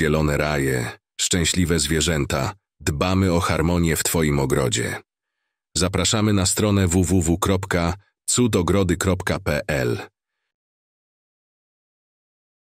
zielone raje, szczęśliwe zwierzęta, dbamy o harmonię w Twoim ogrodzie. Zapraszamy na stronę www.cudogrody.pl